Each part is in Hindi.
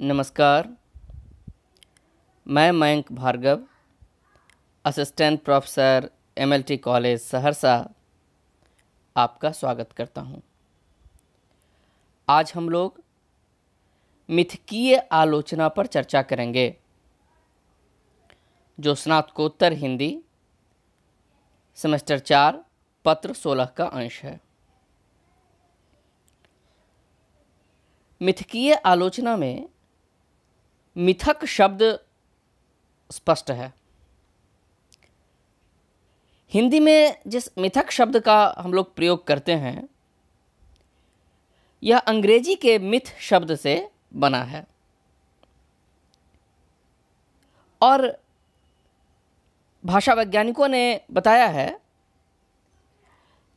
नमस्कार मैं Mayank Bhargav assistant professor MLT college Saharsa आपका स्वागत करता हूं। आज हम लोग मिथकीय आलोचना पर चर्चा करेंगे जो स्नातकोत्तर हिंदी सेमेस्टर चार पत्र सोलह का अंश है मिथकीय आलोचना में मिथक शब्द स्पष्ट है हिंदी में जिस मिथक शब्द का हम लोग प्रयोग करते हैं यह अंग्रेजी के मिथ शब्द से बना है और भाषा वैज्ञानिकों ने बताया है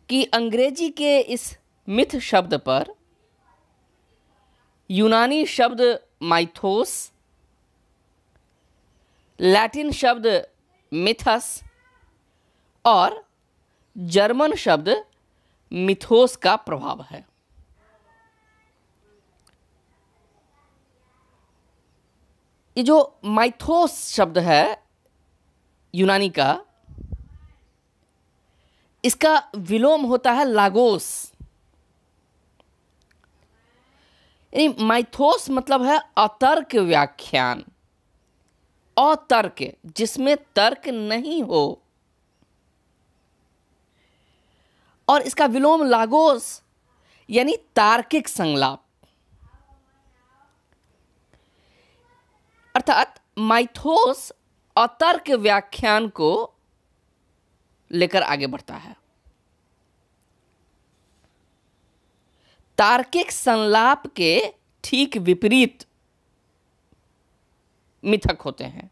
कि अंग्रेजी के इस मिथ शब्द पर यूनानी शब्द माइथोस लैटिन शब्द मिथस और जर्मन शब्द मिथोस का प्रभाव है ये जो माइथोस शब्द है यूनानी का इसका विलोम होता है लागोस यानी माइथोस मतलब है अतर्क व्याख्यान अतर्क जिसमें तर्क नहीं हो और इसका विलोम लागोस यानी तार्किक संलाप अर्थात माइथोस अतर्क व्याख्यान को लेकर आगे बढ़ता है तार्किक संलाप के ठीक विपरीत मिथक होते हैं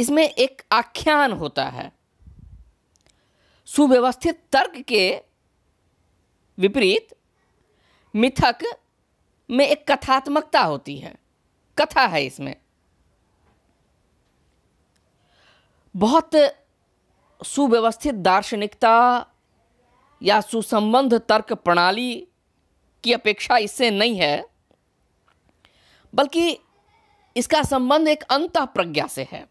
इसमें एक आख्यान होता है सुव्यवस्थित तर्क के विपरीत मिथक में एक कथात्मकता होती है कथा है इसमें बहुत सुव्यवस्थित दार्शनिकता या सुसंबंध तर्क प्रणाली की अपेक्षा इससे नहीं है बल्कि इसका संबंध एक अंत प्रज्ञा से है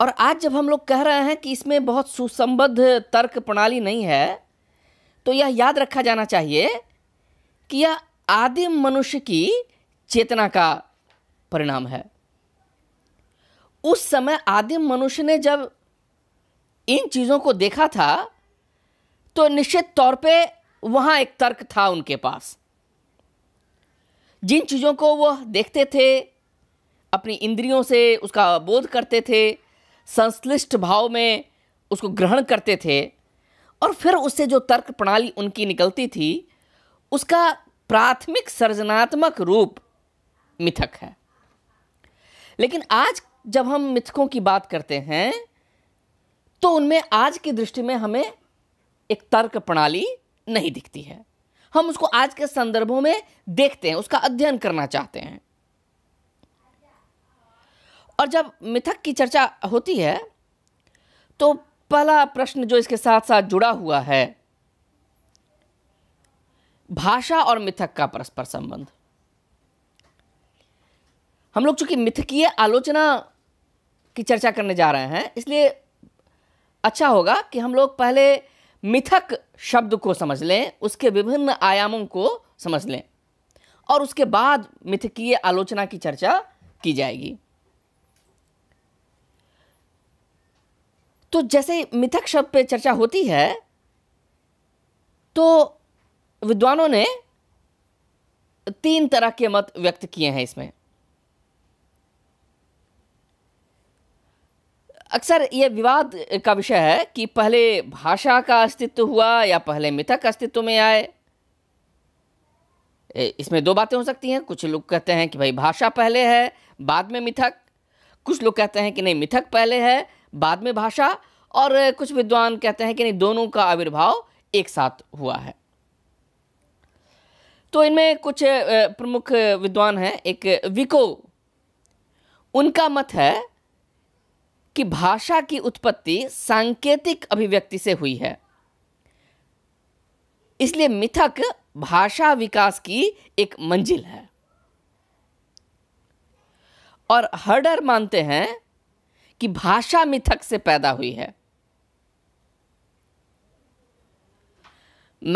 और आज जब हम लोग कह रहे हैं कि इसमें बहुत सुसंबद्ध तर्क प्रणाली नहीं है तो यह याद रखा जाना चाहिए कि यह आदिम मनुष्य की चेतना का परिणाम है उस समय आदिम मनुष्य ने जब इन चीज़ों को देखा था तो निश्चित तौर पे वहां एक तर्क था उनके पास जिन चीज़ों को वह देखते थे अपनी इंद्रियों से उसका बोध करते थे संश्लिष्ट भाव में उसको ग्रहण करते थे और फिर उससे जो तर्क प्रणाली उनकी निकलती थी उसका प्राथमिक सृजनात्मक रूप मिथक है लेकिन आज जब हम मिथकों की बात करते हैं तो उनमें आज की दृष्टि में हमें एक तर्क प्रणाली नहीं दिखती है हम उसको आज के संदर्भों में देखते हैं उसका अध्ययन करना चाहते हैं और जब मिथक की चर्चा होती है तो पहला प्रश्न जो इसके साथ साथ जुड़ा हुआ है भाषा और मिथक का परस्पर संबंध हम लोग चूंकि मिथकीय आलोचना की चर्चा करने जा रहे हैं इसलिए अच्छा होगा कि हम लोग पहले मिथक शब्द को समझ लें उसके विभिन्न आयामों को समझ लें और उसके बाद मिथकीय आलोचना की चर्चा की जाएगी तो जैसे मिथक शब्द पे चर्चा होती है तो विद्वानों ने तीन तरह के मत व्यक्त किए हैं इसमें अक्सर यह विवाद का विषय है कि पहले भाषा का अस्तित्व हुआ या पहले मिथक अस्तित्व में आए इसमें दो बातें हो सकती हैं कुछ लोग कहते हैं कि भाई भाषा पहले है बाद में मिथक कुछ लोग कहते हैं कि नहीं मिथक पहले है बाद में भाषा और कुछ विद्वान कहते हैं कि नहीं दोनों का आविर्भाव एक साथ हुआ है तो इनमें कुछ प्रमुख विद्वान हैं एक विको उनका मत है कि भाषा की उत्पत्ति सांकेतिक अभिव्यक्ति से हुई है इसलिए मिथक भाषा विकास की एक मंजिल है और हर्डर मानते हैं कि भाषा मिथक से पैदा हुई है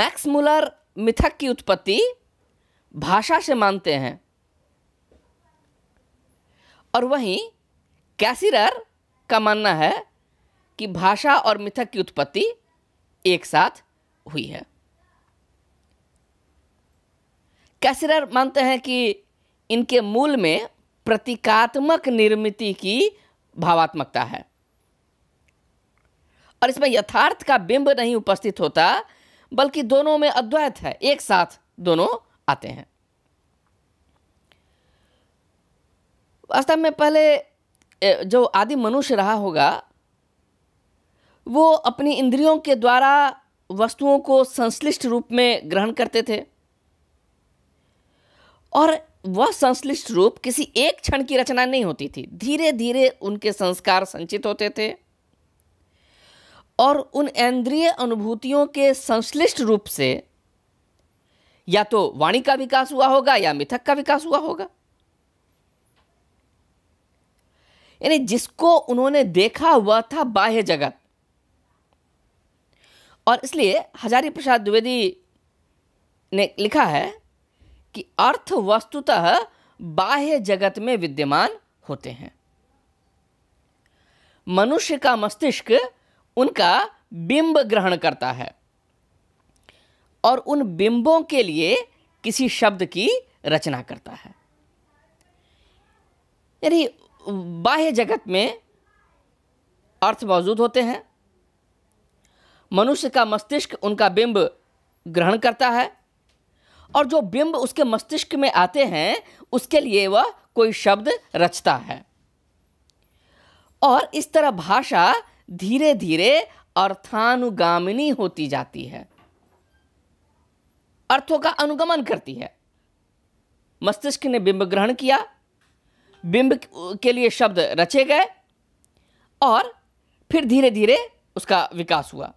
मैक्स मुलर मिथक की उत्पत्ति भाषा से मानते हैं और वहीं कैसिरर का मानना है कि भाषा और मिथक की उत्पत्ति एक साथ हुई है कैसरर मानते हैं कि इनके मूल में प्रतीकात्मक निर्मिति की भावात्मकता है और इसमें यथार्थ का बिंब नहीं उपस्थित होता बल्कि दोनों में अद्वैत है एक साथ दोनों आते हैं वास्तव में पहले जो आदि मनुष्य रहा होगा वो अपनी इंद्रियों के द्वारा वस्तुओं को संश्लिष्ट रूप में ग्रहण करते थे और वह संश्लिष्ट रूप किसी एक क्षण की रचना नहीं होती थी धीरे धीरे उनके संस्कार संचित होते थे और उन इंद्रिय अनुभूतियों के संश्लिष्ट रूप से या तो वाणी का विकास हुआ होगा या मिथक का विकास हुआ होगा यानी जिसको उन्होंने देखा हुआ था बाह्य जगत और इसलिए हजारी प्रसाद द्विवेदी ने लिखा है कि अर्थ वस्तुतः बाह्य जगत में विद्यमान होते हैं मनुष्य का मस्तिष्क उनका बिंब ग्रहण करता है और उन बिंबों के लिए किसी शब्द की रचना करता है यानी बाह्य जगत में अर्थ मौजूद होते हैं मनुष्य का मस्तिष्क उनका बिंब ग्रहण करता है और जो बिंब उसके मस्तिष्क में आते हैं उसके लिए वह कोई शब्द रचता है और इस तरह भाषा धीरे धीरे अर्थानुगामिनी होती जाती है अर्थों का अनुगमन करती है मस्तिष्क ने बिंब ग्रहण किया बिंब के लिए शब्द रचे गए और फिर धीरे धीरे उसका विकास हुआ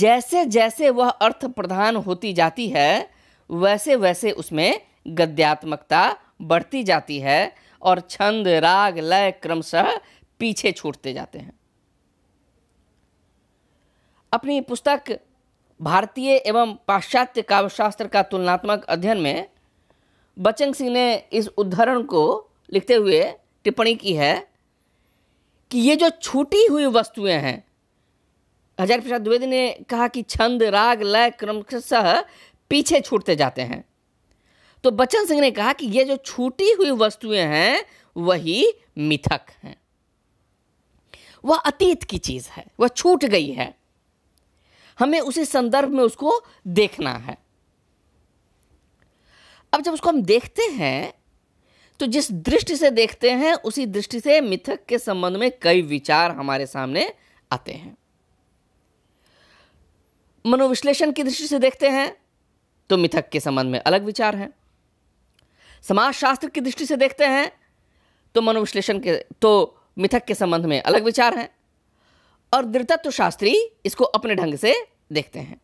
जैसे जैसे वह अर्थ प्रधान होती जाती है वैसे वैसे उसमें गद्यात्मकता बढ़ती जाती है और छंद राग लय क्रमशः पीछे छूटते जाते हैं अपनी पुस्तक भारतीय एवं पाश्चात्य काव्यशास्त्र का तुलनात्मक अध्ययन में बच्चन सिंह ने इस उद्धरण को लिखते हुए टिप्पणी की है कि ये जो छूटी हुई वस्तुएं हैं हजार प्रसाद द्विवेदी ने कहा कि छंद राग लय क्रमशः पीछे छूटते जाते हैं तो बच्चन सिंह ने कहा कि ये जो छूटी हुई वस्तुएं हैं वही मिथक हैं वह अतीत की चीज है वह छूट गई है हमें उसी संदर्भ में उसको देखना है अब जब उसको हम देखते हैं तो जिस दृष्टि से देखते हैं उसी दृष्टि से मिथक के संबंध में कई विचार हमारे सामने आते हैं मनोविश्लेषण की दृष्टि से देखते हैं तो मिथक के संबंध में अलग विचार हैं समाजशास्त्र की दृष्टि से देखते हैं तो मनोविश्लेषण के तो मिथक के संबंध में अलग विचार हैं और दृतत्व शास्त्री इसको अपने ढंग से देखते हैं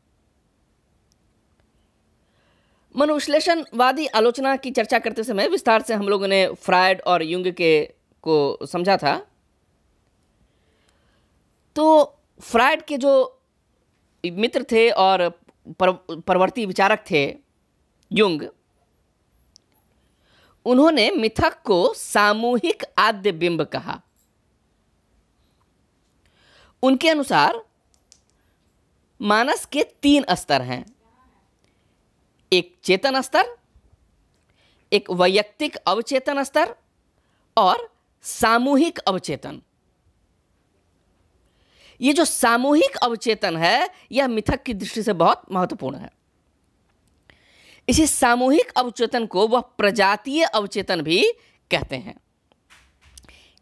मनोविश्लेषणवादी आलोचना की चर्चा करते समय विस्तार से हम लोगों ने फ्रायड और युंग के को समझा था तो फ्रायड के जो मित्र थे और पर, परवर्ती विचारक थे युंग उन्होंने मिथक को सामूहिक आद्य बिंब कहा उनके अनुसार मानस के तीन स्तर हैं एक चेतन स्तर एक वैयक्तिक अवचेतन स्तर और सामूहिक अवचेतन ये जो सामूहिक अवचेतन है यह मिथक की दृष्टि से बहुत महत्वपूर्ण है इसी सामूहिक अवचेतन को वह प्रजातीय अवचेतन भी कहते हैं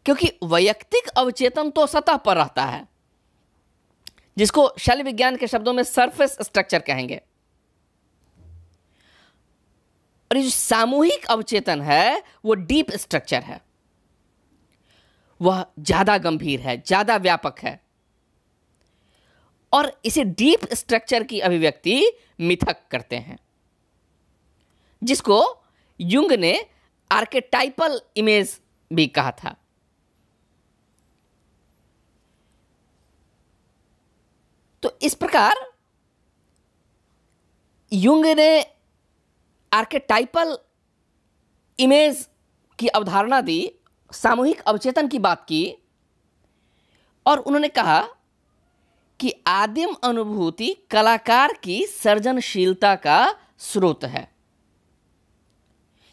क्योंकि वैयक्तिक अवचेतन तो सतह पर रहता है जिसको शल विज्ञान के शब्दों में सरफेस स्ट्रक्चर कहेंगे और ये जो सामूहिक अवचेतन है वो डीप स्ट्रक्चर है वह ज़्यादा गंभीर है ज़्यादा व्यापक है और इसे डीप स्ट्रक्चर की अभिव्यक्ति मिथक करते हैं जिसको युंग ने आर्केटाइपल इमेज भी कहा था तो इस प्रकार युंग ने आर्केटाइपल इमेज की अवधारणा दी सामूहिक अवचेतन की बात की और उन्होंने कहा कि आदिम अनुभूति कलाकार की सर्जनशीलता का स्रोत है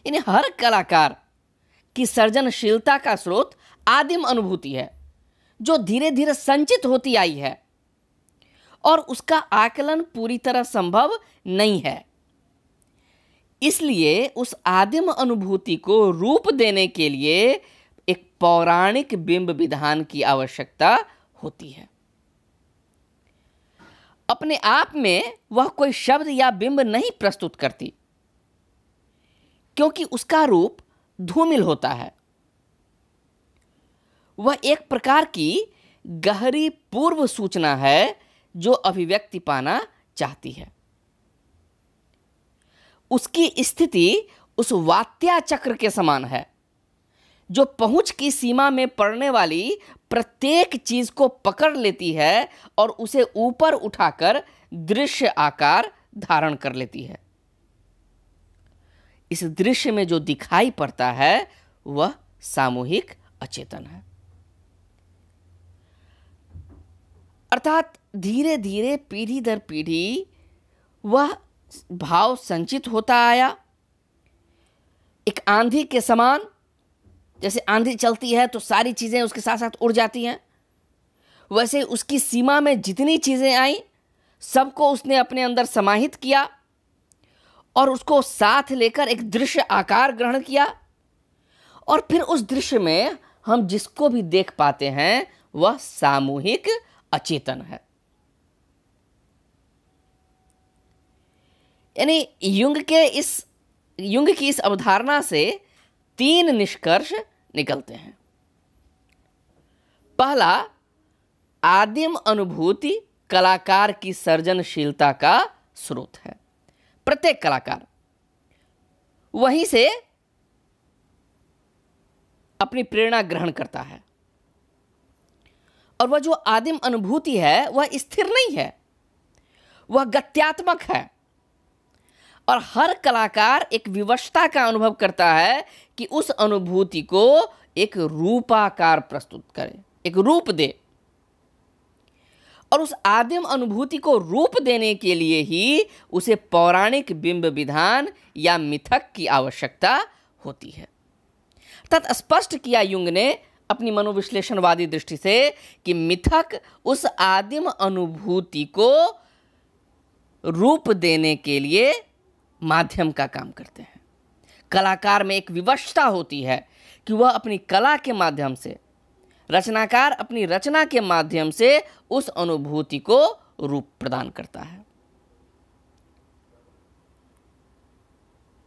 यानी हर कलाकार की सर्जनशीलता का स्रोत आदिम अनुभूति है जो धीरे धीरे संचित होती आई है और उसका आकलन पूरी तरह संभव नहीं है इसलिए उस आदिम अनुभूति को रूप देने के लिए एक पौराणिक बिंब विधान की आवश्यकता होती है अपने आप में वह कोई शब्द या बिंब नहीं प्रस्तुत करती क्योंकि उसका रूप धूमिल होता है वह एक प्रकार की गहरी पूर्व सूचना है जो अभिव्यक्ति पाना चाहती है उसकी स्थिति उस वात्या चक्र के समान है जो पहुंच की सीमा में पड़ने वाली प्रत्येक चीज को पकड़ लेती है और उसे ऊपर उठाकर दृश्य आकार धारण कर लेती है इस दृश्य में जो दिखाई पड़ता है वह सामूहिक अचेतन है अर्थात धीरे धीरे पीढ़ी दर पीढ़ी वह भाव संचित होता आया एक आंधी के समान जैसे आंधी चलती है तो सारी चीज़ें उसके साथ साथ उड़ जाती हैं वैसे उसकी सीमा में जितनी चीज़ें आई सबको उसने अपने अंदर समाहित किया और उसको साथ लेकर एक दृश्य आकार ग्रहण किया और फिर उस दृश्य में हम जिसको भी देख पाते हैं वह सामूहिक अचेतन है यानी युंग के इस युंग की इस अवधारणा से तीन निष्कर्ष निकलते हैं पहला आदिम अनुभूति कलाकार की सर्जनशीलता का स्रोत है प्रत्येक कलाकार वहीं से अपनी प्रेरणा ग्रहण करता है और वह जो आदिम अनुभूति है वह स्थिर नहीं है वह गत्यात्मक है और हर कलाकार एक विवशता का अनुभव करता है कि उस अनुभूति को एक रूपाकार प्रस्तुत करे एक रूप दे और उस आदिम अनुभूति को रूप देने के लिए ही उसे पौराणिक बिंब विधान या मिथक की आवश्यकता होती है स्पष्ट किया युंग ने अपनी मनोविश्लेषणवादी दृष्टि से कि मिथक उस आदिम अनुभूति को रूप देने के लिए माध्यम का काम करते हैं कलाकार में एक विवशता होती है कि वह अपनी कला के माध्यम से रचनाकार अपनी रचना के माध्यम से उस अनुभूति को रूप प्रदान करता है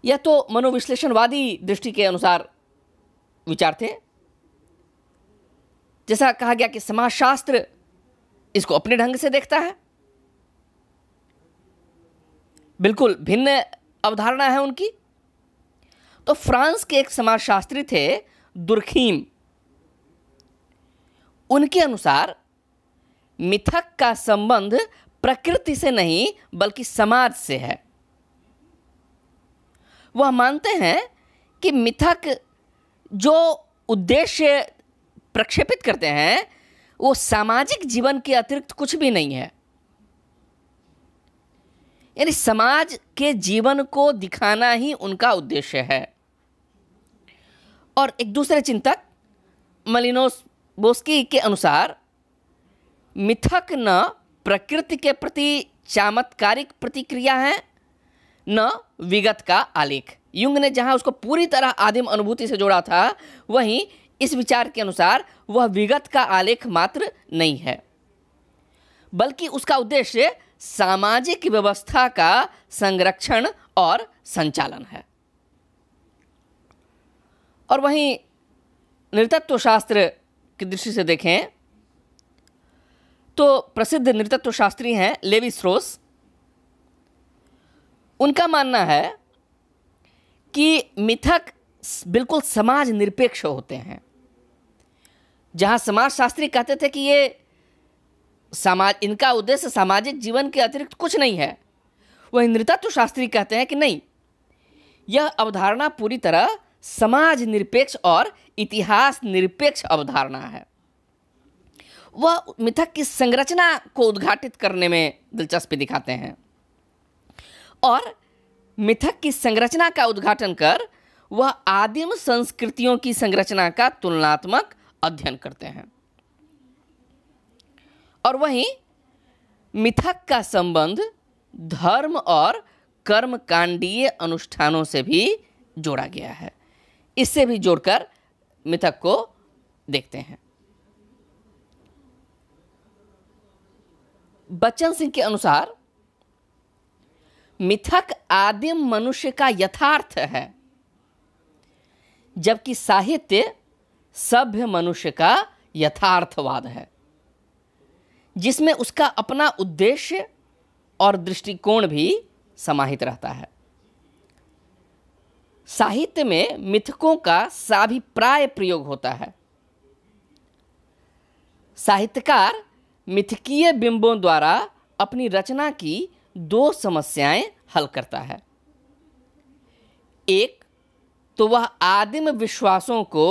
यह तो मनोविश्लेषणवादी दृष्टि के अनुसार विचार थे जैसा कहा गया कि समाजशास्त्र इसको अपने ढंग से देखता है बिल्कुल भिन्न अवधारणा है उनकी तो फ्रांस के एक समाजशास्त्री थे दुर्खीम उनके अनुसार मिथक का संबंध प्रकृति से नहीं बल्कि समाज से है वह मानते हैं कि मिथक जो उद्देश्य प्रक्षेपित करते हैं वो सामाजिक जीवन के अतिरिक्त कुछ भी नहीं है यानी समाज के जीवन को दिखाना ही उनका उद्देश्य है और एक दूसरे चिंतक मलिनोस बोस्की के अनुसार मिथक न प्रकृति के प्रति चामत्कारिक प्रतिक्रिया है न विगत का आलेख युंग ने जहाँ उसको पूरी तरह आदिम अनुभूति से जोड़ा था वहीं इस विचार के अनुसार वह विगत का आलेख मात्र नहीं है बल्कि उसका उद्देश्य सामाजिक व्यवस्था का संरक्षण और संचालन है और वहीं नृतत्व शास्त्र की दृष्टि से देखें तो प्रसिद्ध नृतत्व शास्त्री हैं लेवी स्रोस उनका मानना है कि मिथक बिल्कुल समाज निरपेक्ष होते हैं समाज समाजशास्त्री कहते थे कि ये समाज इनका उद्देश्य सामाजिक जीवन के अतिरिक्त कुछ नहीं है वह नृतत्व शास्त्री कहते हैं कि नहीं यह अवधारणा पूरी तरह समाज निरपेक्ष और इतिहास निरपेक्ष अवधारणा है वह मिथक की संरचना को उद्घाटित करने में दिलचस्पी दिखाते हैं और मिथक की संरचना का उद्घाटन कर वह आदिम संस्कृतियों की संरचना का तुलनात्मक अध्ययन करते हैं और वहीं मिथक का संबंध धर्म और कर्म कांडीय अनुष्ठानों से भी जोड़ा गया है इससे भी जोड़कर मिथक को देखते हैं बच्चन सिंह के अनुसार मिथक आदिम मनुष्य का यथार्थ है जबकि साहित्य सभ्य मनुष्य का यथार्थवाद है जिसमें उसका अपना उद्देश्य और दृष्टिकोण भी समाहित रहता है साहित्य में मिथकों का साभिप्राय प्रयोग होता है साहित्यकार मिथकीय बिंबों द्वारा अपनी रचना की दो समस्याएं हल करता है एक तो वह आदिम विश्वासों को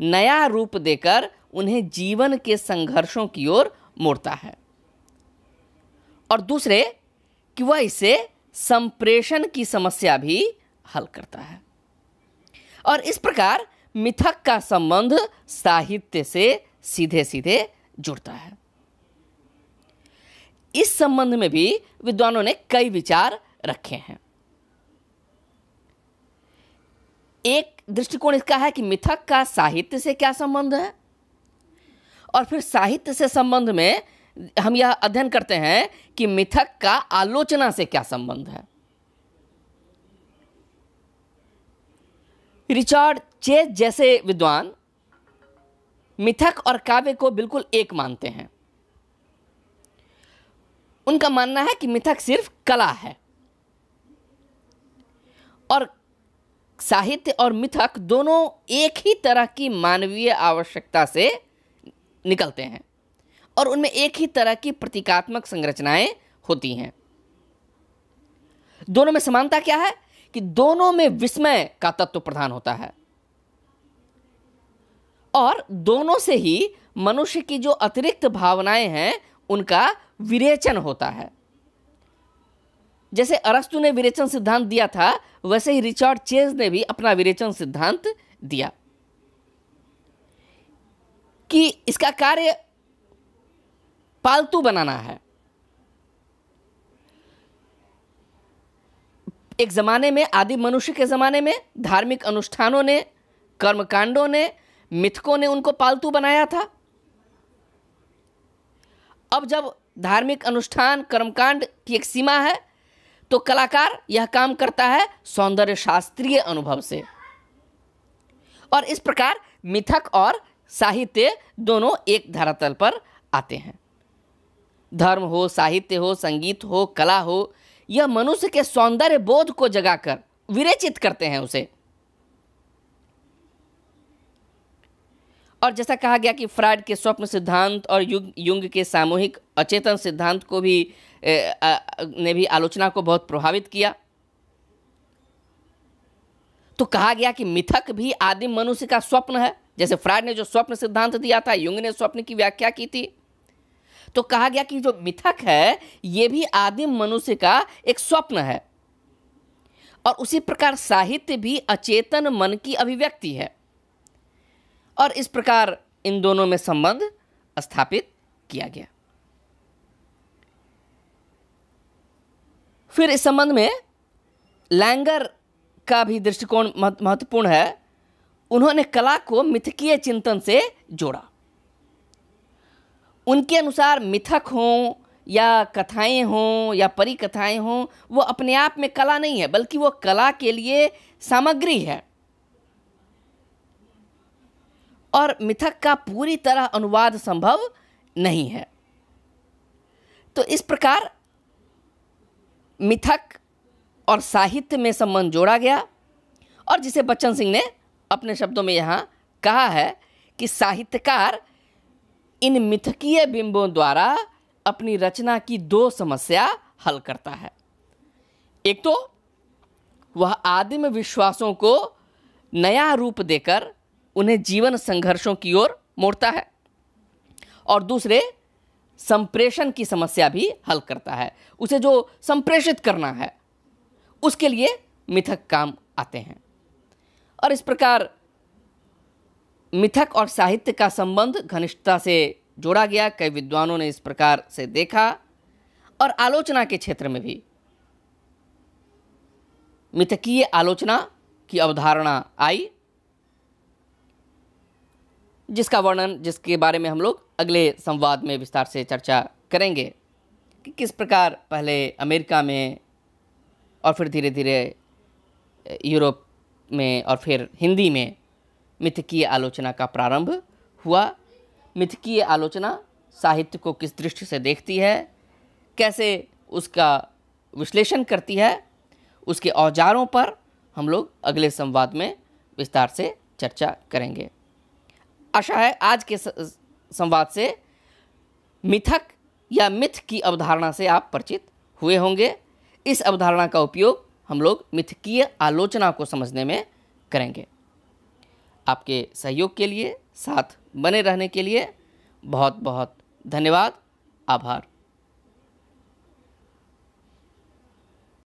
नया रूप देकर उन्हें जीवन के संघर्षों की ओर मोड़ता है और दूसरे कि वह इसे संप्रेषण की समस्या भी हल करता है और इस प्रकार मिथक का संबंध साहित्य से सीधे सीधे जुड़ता है इस संबंध में भी विद्वानों ने कई विचार रखे हैं एक दृष्टिकोण इसका है कि मिथक का साहित्य से क्या संबंध है और फिर साहित्य से संबंध में हम यह अध्ययन करते हैं कि मिथक का आलोचना से क्या संबंध है रिचर्ड चेज जैसे विद्वान मिथक और काव्य को बिल्कुल एक मानते हैं उनका मानना है कि मिथक सिर्फ कला है और साहित्य और मिथक दोनों एक ही तरह की मानवीय आवश्यकता से निकलते हैं और उनमें एक ही तरह की प्रतीकात्मक संरचनाएं होती हैं दोनों में समानता क्या है कि दोनों में विस्मय का तत्व प्रधान होता है और दोनों से ही मनुष्य की जो अतिरिक्त भावनाएं हैं उनका विरेचन होता है जैसे अरस्तु ने विरेचन सिद्धांत दिया था वैसे ही रिचर्ड चेज ने भी अपना विरेचन सिद्धांत दिया कि इसका कार्य पालतू बनाना है एक ज़माने में आदि मनुष्य के ज़माने में धार्मिक अनुष्ठानों ने कर्मकांडों ने मिथकों ने उनको पालतू बनाया था अब जब धार्मिक अनुष्ठान कर्मकांड की एक सीमा है तो कलाकार यह काम करता है सौंदर्य शास्त्रीय अनुभव से और इस प्रकार मिथक और साहित्य दोनों एक धरातल पर आते हैं धर्म हो साहित्य हो संगीत हो कला हो यह मनुष्य के सौंदर्य बोध को जगाकर विरेचित करते हैं उसे और जैसा कहा गया कि फ्राइड के स्वप्न सिद्धांत और युग युग के सामूहिक अचेतन सिद्धांत को भी ए, आ, ने भी आलोचना को बहुत प्रभावित किया तो कहा गया कि मिथक भी आदिम मनुष्य का स्वप्न है जैसे फ्राइड ने जो स्वप्न सिद्धांत दिया था युंग ने स्वप्न की व्याख्या की थी तो कहा गया कि जो मिथक है यह भी आदिम मनुष्य का एक स्वप्न है और उसी प्रकार साहित्य भी अचेतन मन की अभिव्यक्ति है और इस प्रकार इन दोनों में संबंध स्थापित किया गया फिर इस संबंध में लैंगर का भी दृष्टिकोण महत्वपूर्ण है उन्होंने कला को मिथकीय चिंतन से जोड़ा उनके अनुसार मिथक हों या कथाएं हों या परी कथाएं हों वो अपने आप में कला नहीं है बल्कि वो कला के लिए सामग्री है और मिथक का पूरी तरह अनुवाद संभव नहीं है तो इस प्रकार मिथक और साहित्य में संबंध जोड़ा गया और जिसे बच्चन सिंह ने अपने शब्दों में यहाँ कहा है कि साहित्यकार इन मिथकीय बिंबों द्वारा अपनी रचना की दो समस्या हल करता है एक तो वह आदिम विश्वासों को नया रूप देकर उन्हें जीवन संघर्षों की ओर मोड़ता है और दूसरे संप्रेषण की समस्या भी हल करता है उसे जो संप्रेषित करना है उसके लिए मिथक काम आते हैं और इस प्रकार मिथक और साहित्य का संबंध घनिष्ठता से जोड़ा गया कई विद्वानों ने इस प्रकार से देखा और आलोचना के क्षेत्र में भी मिथकीय आलोचना की अवधारणा आई जिसका वर्णन जिसके बारे में हम लोग अगले संवाद में विस्तार से चर्चा करेंगे कि किस प्रकार पहले अमेरिका में और फिर धीरे धीरे यूरोप में और फिर हिंदी में मिथकीय आलोचना का प्रारंभ हुआ मिथकीय आलोचना साहित्य को किस दृष्टि से देखती है कैसे उसका विश्लेषण करती है उसके औजारों पर हम लोग अगले संवाद में विस्तार से चर्चा करेंगे आशा है आज के संवाद से मिथक या मिथ की अवधारणा से आप परिचित हुए होंगे इस अवधारणा का उपयोग हम लोग मिथकीय आलोचना को समझने में करेंगे आपके सहयोग के लिए साथ बने रहने के लिए बहुत बहुत धन्यवाद आभार